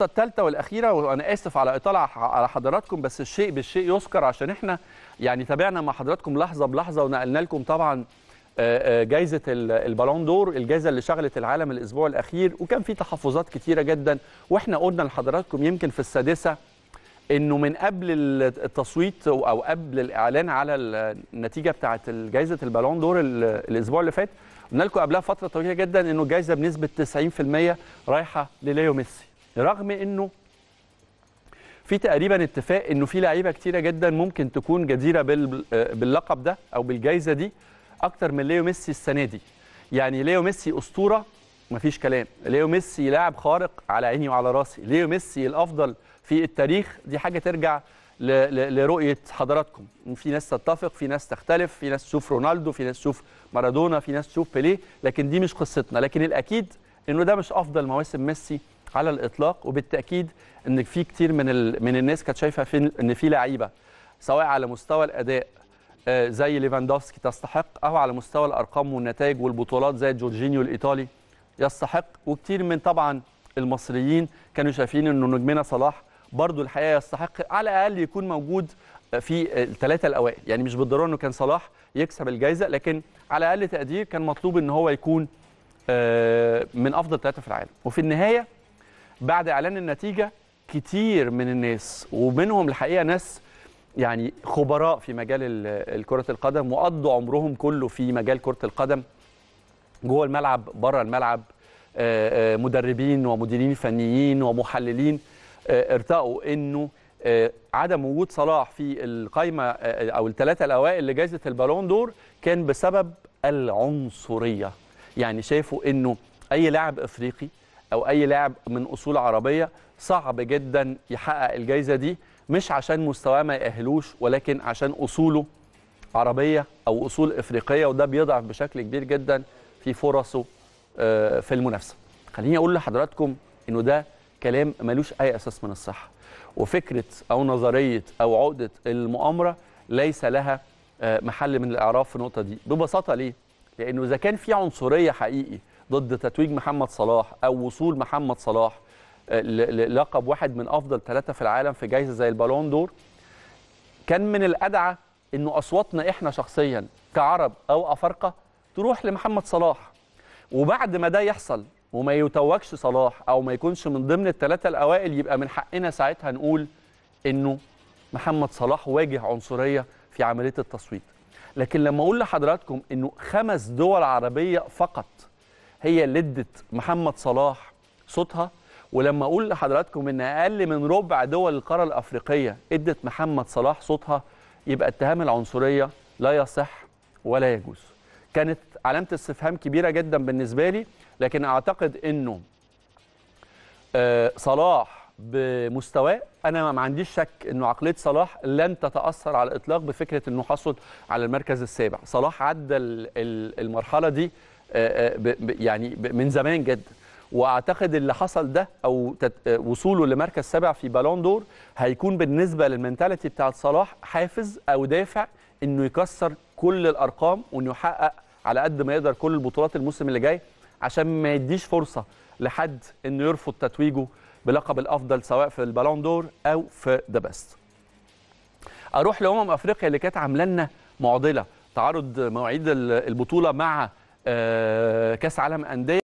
النقطة الثالثة والأخيرة وأنا آسف على إطالة على حضراتكم بس الشيء بالشيء يذكر عشان إحنا يعني تابعنا مع حضراتكم لحظة بلحظة ونقلنا لكم طبعا جايزة البالون دور الجايزة اللي شغلت العالم الأسبوع الأخير وكان في تحفظات كتيرة جدا وإحنا قلنا لحضراتكم يمكن في السادسة إنه من قبل التصويت أو قبل الإعلان على النتيجة بتاعة جايزة البالون دور الأسبوع اللي فات قلنا لكم قبلها فترة طويلة جدا إنه الجايزة بنسبة 90% رايحة لليو ميسي رغم انه في تقريبا اتفاق انه في لعيبه كتيره جدا ممكن تكون جديره باللقب ده او بالجائزه دي اكتر من ليو ميسي السنه دي يعني ليو ميسي اسطوره مفيش كلام ليو ميسي لاعب خارق على عيني وعلى راسي ليو ميسي الافضل في التاريخ دي حاجه ترجع لرؤيه حضراتكم في ناس تتفق في ناس تختلف في ناس تشوف رونالدو في ناس تشوف مارادونا في ناس تشوف بيليه لكن دي مش قصتنا لكن الاكيد انه ده مش افضل مواسم ميسي على الاطلاق وبالتاكيد ان في كتير من ال... من الناس كانت شايفه في... ان في لعيبه سواء على مستوى الاداء آه، زي ليفاندوفسكي تستحق او على مستوى الارقام والنتائج والبطولات زي جورجينيو الايطالي يستحق وكتير من طبعا المصريين كانوا شايفين انه نجمنا صلاح برضو الحقيقه يستحق على الاقل يكون موجود في الثلاثه الاوائل يعني مش بالضروره انه كان صلاح يكسب الجائزه لكن على اقل تقدير كان مطلوب ان هو يكون آه، من افضل ثلاثه في العالم وفي النهايه بعد اعلان النتيجه كتير من الناس ومنهم الحقيقه ناس يعني خبراء في مجال كره القدم وقضوا عمرهم كله في مجال كره القدم جوه الملعب بره الملعب آه، آه، مدربين ومديرين فنيين ومحللين آه، ارتقوا انه عدم وجود صلاح في القائمه او الثلاثه الاوائل لجائزه البالون دور كان بسبب العنصريه يعني شافوا انه اي لاعب افريقي او اي لاعب من اصول عربيه صعب جدا يحقق الجائزه دي مش عشان مستواه ما يأهلوش ولكن عشان اصوله عربيه او اصول افريقيه وده بيضعف بشكل كبير جدا في فرصه آه، في المنافسه. خليني اقول لحضراتكم انه ده كلام ملوش اي اساس من الصحه وفكره او نظريه او عقده المؤامره ليس لها آه، محل من الاعراف في النقطه دي ببساطه ليه؟ لانه اذا كان في عنصريه حقيقي ضد تتويج محمد صلاح او وصول محمد صلاح آه، للقب واحد من افضل ثلاثه في العالم في جائزه زي البالون دور كان من الادعى انه اصواتنا احنا شخصيا كعرب او افارقه تروح لمحمد صلاح وبعد ما ده يحصل وما يتوجش صلاح او ما يكونش من ضمن الثلاثه الاوائل يبقى من حقنا ساعتها نقول انه محمد صلاح واجه عنصريه في عمليه التصويت لكن لما اقول لحضراتكم انه خمس دول عربيه فقط هي اللي ادت محمد صلاح صوتها ولما اقول لحضراتكم ان اقل من ربع دول القاره الافريقيه ادت محمد صلاح صوتها يبقى اتهام العنصريه لا يصح ولا يجوز. كانت علامه استفهام كبيره جدا بالنسبه لي لكن اعتقد انه آه، صلاح بمستواه انا ما عنديش شك انه عقليه صلاح لن تتاثر على الاطلاق بفكره انه حصل على المركز السابع، صلاح عدى المرحله دي آه، آه، يعني من زمان جدا واعتقد اللي حصل ده او آه، وصوله لمركز سابع في بالون دور هيكون بالنسبه للمنتاليتي بتاعت صلاح حافز او دافع انه يكسر كل الارقام وانه يحقق على قد ما يقدر كل البطولات الموسم اللي جاي عشان ما يديش فرصه لحد انه يرفض تتويجه بلقب الافضل سواء في البالون دور او في ذا بيست. اروح لامم افريقيا اللي كانت عامله لنا معضله تعارض مواعيد البطوله مع آه، كاس عالم انديه